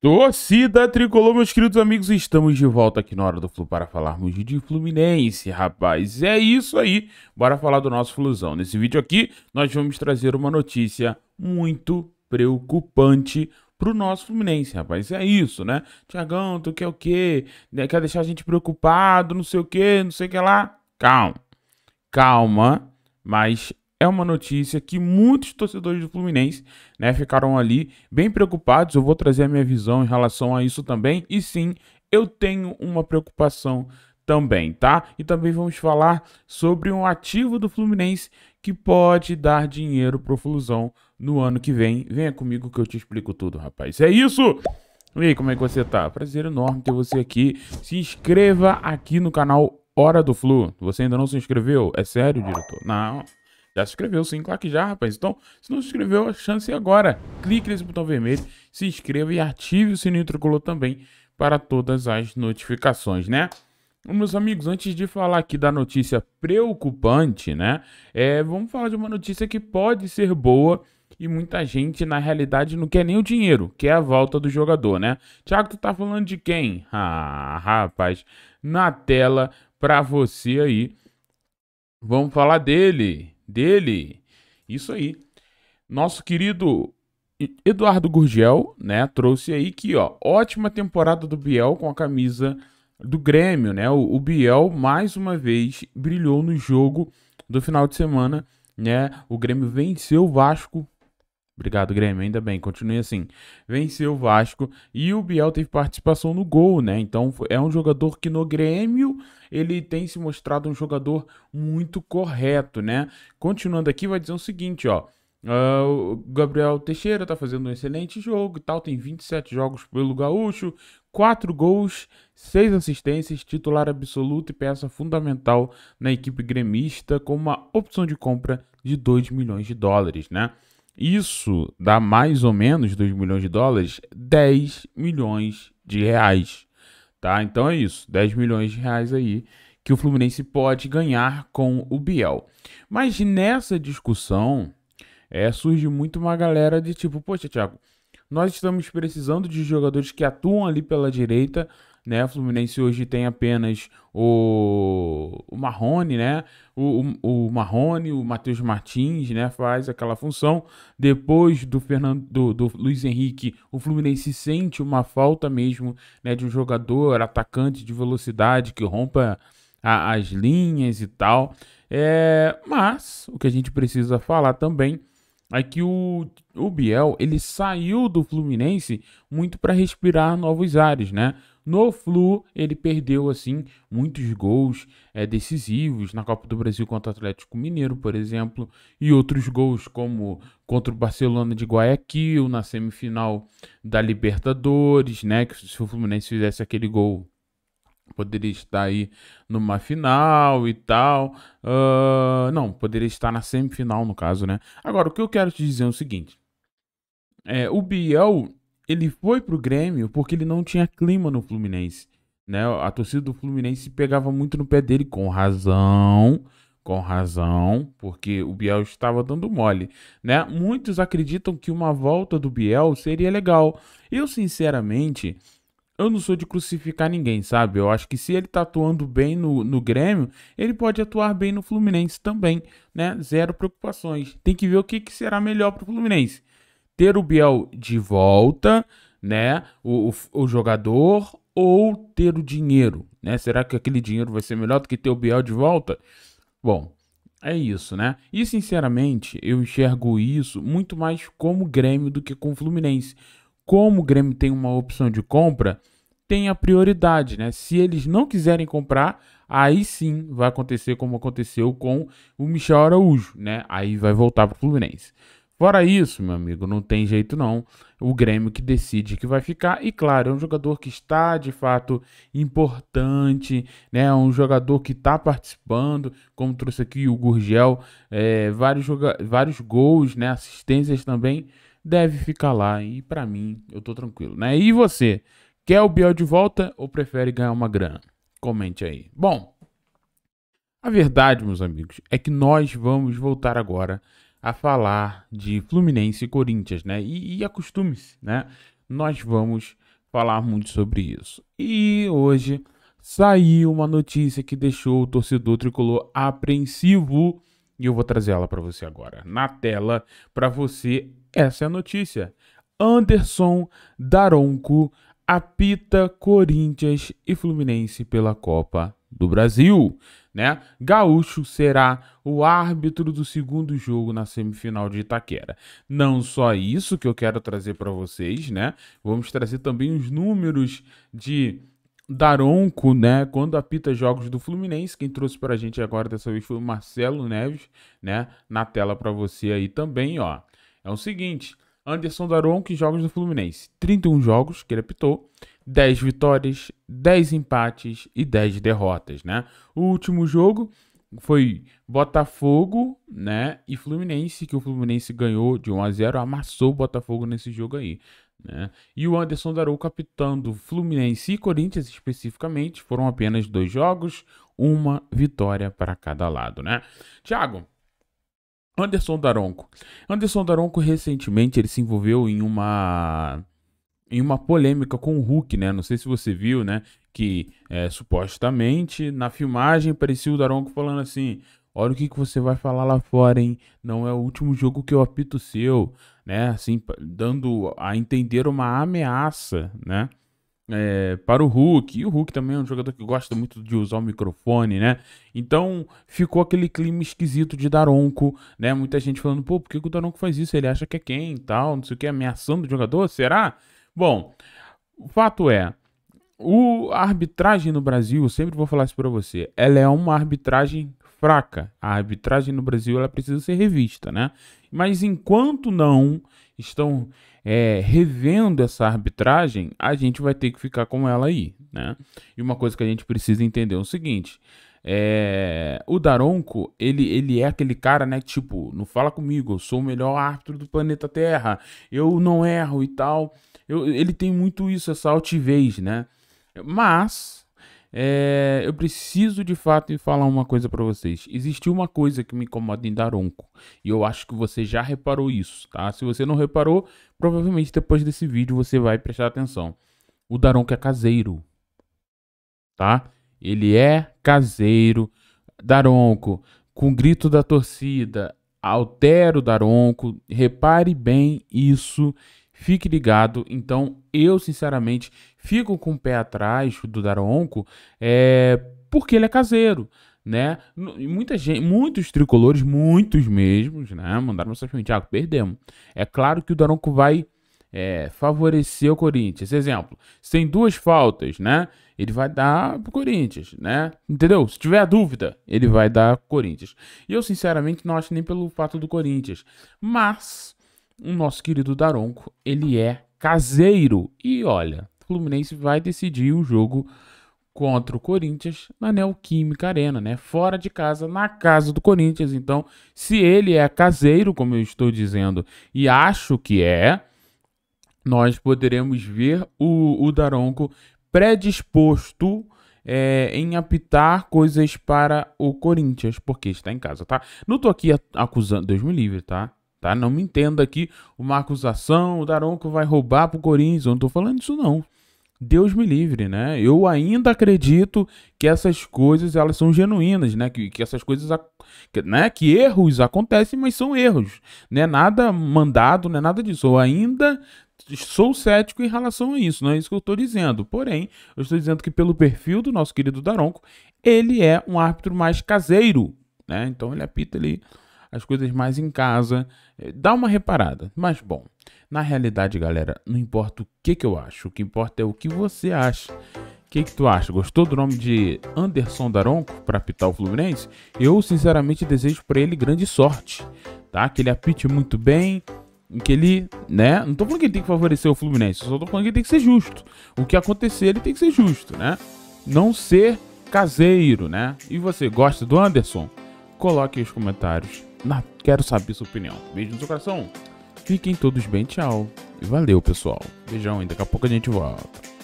Torcida tricolor, meus queridos amigos, estamos de volta aqui na hora do Flu para falarmos de Fluminense, rapaz. É isso aí, bora falar do nosso Flusão. Nesse vídeo aqui, nós vamos trazer uma notícia muito preocupante para o nosso Fluminense, rapaz. É isso, né? Tiagão, tu quer o quê? Né? Quer deixar a gente preocupado, não sei o quê, não sei o que lá. Calma, calma, mas é uma notícia que muitos torcedores do Fluminense né, ficaram ali bem preocupados. Eu vou trazer a minha visão em relação a isso também. E sim, eu tenho uma preocupação também, tá? E também vamos falar sobre um ativo do Fluminense que pode dar dinheiro pro Flusão no ano que vem. Venha comigo que eu te explico tudo, rapaz. É isso! E aí, como é que você tá? Prazer enorme ter você aqui. Se inscreva aqui no canal Hora do Flu. Você ainda não se inscreveu? É sério, diretor? Não. Já se inscreveu sim, claro que já, rapaz. Então, se não se inscreveu, a chance é agora. Clique nesse botão vermelho, se inscreva e ative o sininho tricolor também para todas as notificações, né? Então, meus amigos, antes de falar aqui da notícia preocupante, né? É, vamos falar de uma notícia que pode ser boa e muita gente, na realidade, não quer nem o dinheiro, quer a volta do jogador, né? Tiago, tu tá falando de quem? Ah, rapaz, na tela pra você aí. Vamos falar dele, dele. Isso aí. Nosso querido Eduardo Gurgel, né, trouxe aí que, ó, ótima temporada do Biel com a camisa do Grêmio, né? O, o Biel mais uma vez brilhou no jogo do final de semana, né? O Grêmio venceu o Vasco Obrigado, Grêmio. Ainda bem, continue assim. Venceu o Vasco e o Biel teve participação no gol, né? Então é um jogador que no Grêmio ele tem se mostrado um jogador muito correto, né? Continuando aqui, vai dizer o seguinte, ó. Uh, o Gabriel Teixeira tá fazendo um excelente jogo e tal, tem 27 jogos pelo Gaúcho, 4 gols, 6 assistências, titular absoluto e peça fundamental na equipe gremista com uma opção de compra de 2 milhões de dólares, né? Isso dá mais ou menos 2 milhões de dólares, 10 milhões de reais. Tá? Então é isso, 10 milhões de reais aí que o Fluminense pode ganhar com o Biel. Mas nessa discussão é, surge muito uma galera de tipo, poxa, Thiago, nós estamos precisando de jogadores que atuam ali pela direita né? O Fluminense hoje tem apenas o, o Marrone, né? O, o, o Marrone, o Matheus Martins, né? Faz aquela função. Depois do Fernando, do, do, Luiz Henrique, o Fluminense sente uma falta mesmo, né? De um jogador atacante de velocidade que rompa a, as linhas e tal. É, mas o que a gente precisa falar também é que o, o Biel ele saiu do Fluminense muito para respirar novos ares, né? No Flu, ele perdeu assim muitos gols é, decisivos na Copa do Brasil contra o Atlético Mineiro, por exemplo, e outros gols como contra o Barcelona de Guayaquil na semifinal da Libertadores, né? Que se o Fluminense fizesse aquele gol poderia estar aí numa final e tal. Uh, não, poderia estar na semifinal, no caso, né? Agora, o que eu quero te dizer é o seguinte: é, o Biel ele foi pro Grêmio porque ele não tinha clima no Fluminense. Né? A torcida do Fluminense pegava muito no pé dele, com razão, com razão, porque o Biel estava dando mole, né? Muitos acreditam que uma volta do Biel seria legal. Eu, sinceramente, eu não sou de crucificar ninguém, sabe? Eu acho que se ele tá atuando bem no, no Grêmio, ele pode atuar bem no Fluminense também, né? Zero preocupações. Tem que ver o que, que será melhor pro Fluminense ter o Biel de volta, né? O, o, o jogador ou ter o dinheiro, né? Será que aquele dinheiro vai ser melhor do que ter o Biel de volta? Bom, é isso, né? E sinceramente, eu enxergo isso muito mais como Grêmio do que com Fluminense. Como o Grêmio tem uma opção de compra, tem a prioridade, né? Se eles não quiserem comprar, aí sim vai acontecer como aconteceu com o Michel Araújo, né? Aí vai voltar para o Fluminense. Fora isso, meu amigo, não tem jeito não. O Grêmio que decide que vai ficar. E claro, é um jogador que está de fato importante, né? É um jogador que está participando, como trouxe aqui o Gurgel, é, vários, vários gols, né? Assistências também. Deve ficar lá. E para mim, eu tô tranquilo, né? E você? Quer o Biel de volta ou prefere ganhar uma grana? Comente aí. Bom, a verdade, meus amigos, é que nós vamos voltar agora a falar de Fluminense e Corinthians, né? E, e acostume-se, né? Nós vamos falar muito sobre isso. E hoje saiu uma notícia que deixou o torcedor tricolor apreensivo e eu vou trazer ela para você agora. Na tela, para você, essa é a notícia. Anderson Daronco apita Corinthians e Fluminense pela Copa do Brasil, né? Gaúcho será o árbitro do segundo jogo na semifinal de Itaquera. Não só isso que eu quero trazer para vocês, né? Vamos trazer também os números de Daronco, né? Quando apita jogos do Fluminense, quem trouxe para a gente agora dessa vez foi o Marcelo Neves, né? Na tela para você aí também, ó. É o seguinte, Anderson Daronco, jogos do Fluminense, 31 jogos que ele apitou, 10 vitórias, 10 empates e 10 derrotas, né? O último jogo foi Botafogo, né, e Fluminense, que o Fluminense ganhou de 1 a 0, amassou o Botafogo nesse jogo aí, né? E o Anderson Darou, capitando Fluminense e Corinthians especificamente, foram apenas dois jogos, uma vitória para cada lado, né? Thiago, Anderson Daronco. Anderson Daronco recentemente ele se envolveu em uma em uma polêmica com o Hulk, né? Não sei se você viu, né? Que é, supostamente na filmagem parecia o Daronco falando assim: Olha o que, que você vai falar lá fora, hein? Não é o último jogo que eu apito seu, né? Assim, dando a entender uma ameaça, né? É, para o Hulk. E o Hulk também é um jogador que gosta muito de usar o microfone, né? Então ficou aquele clima esquisito de Daronco, né? Muita gente falando, pô, por que, que o Daronco faz isso? Ele acha que é quem tal, não sei o que, ameaçando o jogador, Será? Bom, o fato é, o, a arbitragem no Brasil, sempre vou falar isso para você, ela é uma arbitragem fraca. A arbitragem no Brasil ela precisa ser revista, né? Mas enquanto não estão é, revendo essa arbitragem, a gente vai ter que ficar com ela aí, né? E uma coisa que a gente precisa entender é o seguinte. É, o Daronco, ele, ele é aquele cara, né? Tipo, não fala comigo, eu sou o melhor árbitro do planeta Terra, eu não erro e tal. Eu, ele tem muito isso, essa altivez, né? Mas é, eu preciso de fato falar uma coisa para vocês. Existiu uma coisa que me incomoda em Daronco e eu acho que você já reparou isso, tá? Se você não reparou, provavelmente depois desse vídeo você vai prestar atenção. O Daronco é caseiro, tá? Ele é caseiro. Daronco, com grito da torcida, altera o Daronco. Repare bem isso. Fique ligado. Então, eu sinceramente fico com o pé atrás do Daronco, é porque ele é caseiro, né? Muita gente, muitos tricolores, muitos mesmos, né? Mandaram mensagem para mim, Thiago, perdemos. É claro que o Daronco vai é, favorecer o Corinthians. Exemplo, se tem duas faltas, né? Ele vai dar pro Corinthians, né? Entendeu? Se tiver dúvida, ele vai dar Corinthians. E eu, sinceramente, não acho nem pelo fato do Corinthians. Mas o nosso querido Daronco, ele é caseiro. E olha, o Fluminense vai decidir o jogo contra o Corinthians na Neoquímica Arena, né? Fora de casa, na casa do Corinthians. Então, se ele é caseiro, como eu estou dizendo, e acho que é, nós poderemos ver o, o Daronco predisposto é, em apitar coisas para o Corinthians, porque está em casa, tá? Não tô aqui acusando, Deus me livre, tá? tá? Não me entenda aqui uma acusação, o Daronco vai roubar pro Corinthians, eu não tô falando isso não. Deus me livre, né? Eu ainda acredito que essas coisas elas são genuínas, né? Que, que essas coisas, que, né? Que erros acontecem, mas são erros, né? Nada mandado, né? Nada disso. Eu ainda sou cético em relação a isso, não é isso que eu estou dizendo. Porém, eu estou dizendo que pelo perfil do nosso querido Daronco, ele é um árbitro mais caseiro, né? Então ele apita ali. Ele as coisas mais em casa. Eh, dá uma reparada. Mas bom, na realidade, galera, não importa o que, que eu acho, o que importa é o que você acha. O que, que tu acha? Gostou do nome de Anderson Daronco para apitar o Fluminense? Eu, sinceramente, desejo para ele grande sorte, tá? Que ele apite muito bem, que ele, né? Não tô falando que ele tem que favorecer o Fluminense, só tô falando que ele tem que ser justo. O que acontecer, ele tem que ser justo, né? Não ser caseiro, né? E você gosta do Anderson? Coloque aí os comentários na Quero Saber Sua Opinião. Beijo no seu coração. Fiquem todos bem, tchau. E valeu, pessoal. Beijão e daqui a pouco a gente volta.